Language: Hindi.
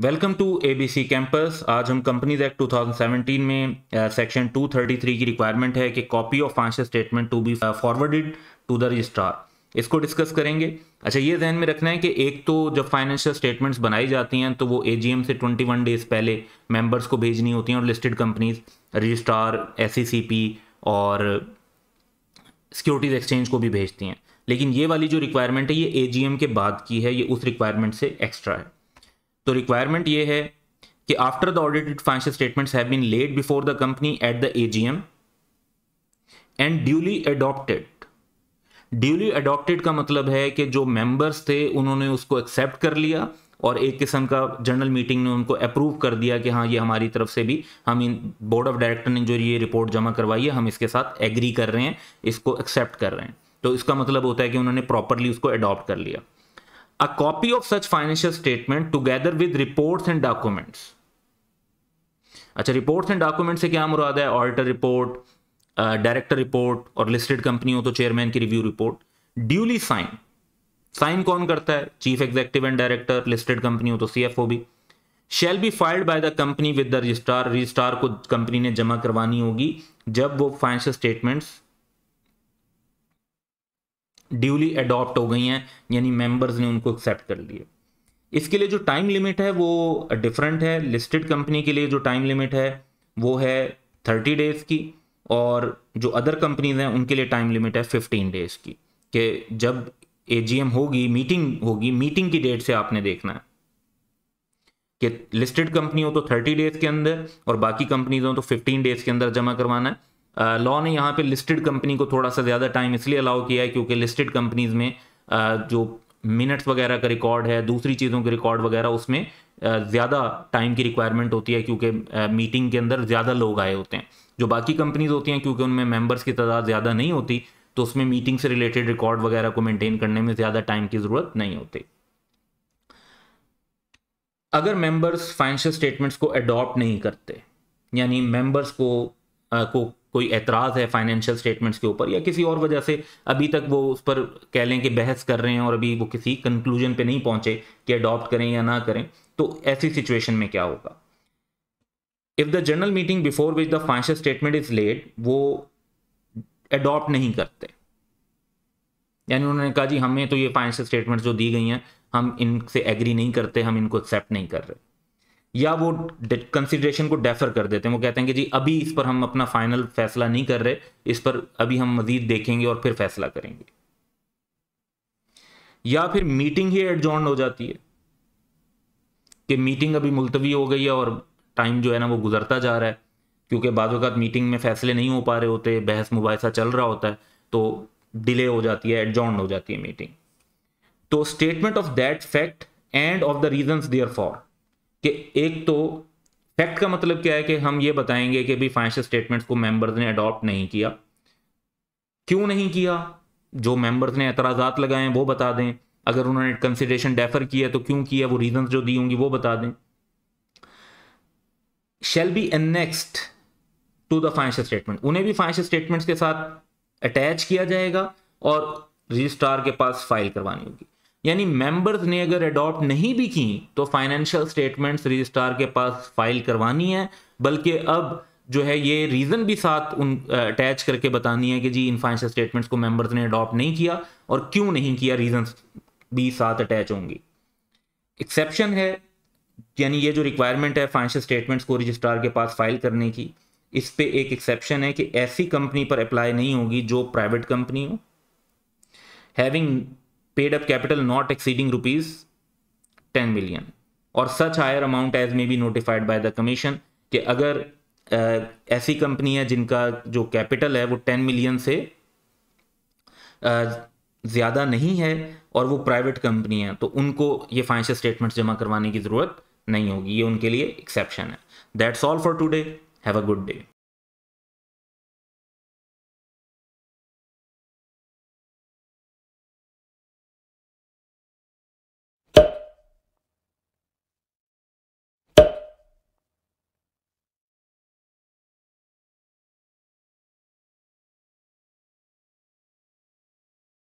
वेलकम टू एबीसी कैंपस आज हम कंपनीज एक्ट 2017 में सेक्शन uh, 233 की रिक्वायरमेंट है कि copy of financial statement to be forwarded to the registrar इसको डिस्कस करेंगे अच्छा ये जहन में रखना है कि एक तो जब फाइनेंशियल स्टेटमेंट्स बनाई जाती हैं तो वो एजीएम से 21 डेज पहले मेंबर्स को भेजनी होती हैं और लिस्टेड कंपनीज रजिस्ट्रार पी और सिक्योरिटीज एक्सचेंज को भी भेजती हैं लेकिन ये वाली जो रिक्वायरमेंट है ये एजीएम के बाद की है ये उस रिक्वायरमेंट से एक्स्ट्रा है तो रिक्वायरमेंट ये है कि after the audited financial statements have been laid before the company at the AGM and duly adopted duly adopted का मतलब है कि जो मेंबर्स थे उन्होंने उसको एक्सेप्ट कर लिया और एक किस्म का जनरल मीटिंग ने उनको अप्रूव कर दिया कि हाँ ये हमारी तरफ से भी हम इन बोर्ड ऑफ डायरेक्टर ने जो ये रिपोर्ट जमा करवाई है हम इसके साथ एग्री कर रहे हैं इसको एक्सेप्ट कर रहे हैं तो इसका मतलब होता है कि उन्होंने प्रॉपरली उसको अडॉप्ट कर लिया a copy of such financial statement together with reports and documents अच्छा रिपोर्ट्स एंड डॉक्यूमेंट से क्या मुराद है ऑडिटर रिपोर्ट डायरेक्टर रिपोर्ट और लिस्टेड कंपनी हो तो चेयरमैन की review report duly sign sign कौन करता है chief executive and director listed company हो तो सीएफओ भी shall be filed by the company with the registrar registrar को कंपनी ने जमा करवानी होगी जब वो फाइनेंशियल स्टेटमेंट्स ड्यूली अडॉप्ट हो गई हैं यानी मेंबर्स ने उनको एक्सेप्ट कर लिए इसके लिए जो टाइम लिमिट है वो डिफरेंट है लिस्टेड कंपनी के लिए जो टाइम लिमिट है वो है थर्टी डेज़ की और जो अदर कंपनीज हैं उनके लिए टाइम लिमिट है फिफ्टीन डेज़ की कि जब ए होगी मीटिंग होगी मीटिंग की डेट से आपने देखना है कि लिस्टेड कंपनी हो तो थर्टी डेज़ के अंदर और बाकी कंपनीज हो तो फिफ्टीन डेज़ के अंदर जमा करवाना है लॉ uh, ने यहाँ पे लिस्टेड कंपनी को थोड़ा सा ज़्यादा टाइम इसलिए अलाउ किया है क्योंकि लिस्टेड कंपनीज़ में uh, जो मिनट्स वगैरह का रिकॉर्ड है दूसरी चीज़ों के रिकॉर्ड वगैरह उसमें uh, ज़्यादा टाइम की रिक्वायरमेंट होती है क्योंकि मीटिंग के अंदर ज़्यादा लोग आए होते हैं जो बाकी कंपनीज होती हैं क्योंकि उनमें मेंबर्स की तादाद ज़्यादा नहीं होती तो उसमें मीटिंग से रिलेटेड रिकॉर्ड वगैरह को मेंटेन करने में ज़्यादा टाइम की ज़रूरत नहीं होती अगर मेंबर्स फाइनेंशियल स्टेटमेंट्स को अडॉप्ट नहीं करते यानी मेंबर्स को आ, को कोई एतराज़ है फाइनेंशियल स्टेटमेंट्स के ऊपर या किसी और वजह से अभी तक वो उस पर कह लें कि बहस कर रहे हैं और अभी वो किसी कंक्लूजन पे नहीं पहुंचे कि अडॉप्ट करें या ना करें तो ऐसी सिचुएशन में क्या होगा if the general meeting before which the financial statement is laid वो अडॉप्ट नहीं करते यानी उन्होंने कहा जी हमें तो ये फाइनेंशियल स्टेटमेंट जो दी गई हैं हम इनसे एग्री नहीं करते हम इनको एक्सेप्ट नहीं कर रहे या वो कंसिडरेशन को डेफर कर देते हैं वो कहते हैं कि जी अभी इस पर हम अपना फाइनल फैसला नहीं कर रहे इस पर अभी हम मजीद देखेंगे और फिर फैसला करेंगे या फिर मीटिंग ही एडजॉर्न हो जाती है कि मीटिंग अभी मुलतवी हो गई है और टाइम जो है ना वो गुजरता जा रहा है क्योंकि बाद मीटिंग में फैसले नहीं हो पा रहे होते बहस मुबासा चल रहा होता है तो डिले हो जाती है एडजॉर्न हो जाती है मीटिंग तो statement of that fact and of the reason therefor कि एक तो फैक्ट का मतलब क्या है कि हम ये बताएंगे कि भी फाइनेंशियल स्टेटमेंट्स को मेंबर्स ने अडॉप्ट नहीं किया क्यों नहीं किया जो मेंबर्स ने एतराज़ात लगाए वो बता दें अगर उन्होंने कंसिडरेशन डेफर किया तो क्यों किया वो रीजन जो दी होंगी वो बता दें shall be next to the financial statement उन्हें भी फाइनेंशियल स्टेटमेंट्स के साथ अटैच किया जाएगा और रजिस्ट्रार के पास फाइल करवानी होगी यानी मेंबर्स ने अगर अडॉप्ट नहीं भी की तो फाइनेंशियल स्टेटमेंट्स रजिस्ट्रार के पास फाइल करवानी है बल्कि अब जो है ये रीज़न भी साथ उन अटैच करके बतानी है कि जी इन फाइनेंशियल स्टेटमेंट्स को मेंबर्स ने अडॉप्ट नहीं किया और क्यों नहीं किया रीजन भी साथ अटैच होंगी एक्सेप्शन है यानी ये जो रिक्वायरमेंट है फाइनेंशियल स्टेटमेंट्स को रजिस्ट्रार के पास फाइल करने की इस पे एक एक्सेप्शन है कि ऐसी कंपनी पर अप्लाई नहीं होगी जो प्राइवेट कंपनी हो having paid up capital not exceeding rupees ten million और such higher amount as may be notified by the commission कि अगर ऐसी कंपनी है जिनका जो कैपिटल है वो टेन मिलियन से ज़्यादा नहीं है और वो प्राइवेट कंपनी है तो उनको ये फाइनेंशियल स्टेटमेंट्स जमा करवाने की ज़रूरत नहीं होगी ये उनके लिए एक्सेप्शन है that's all for today have a good day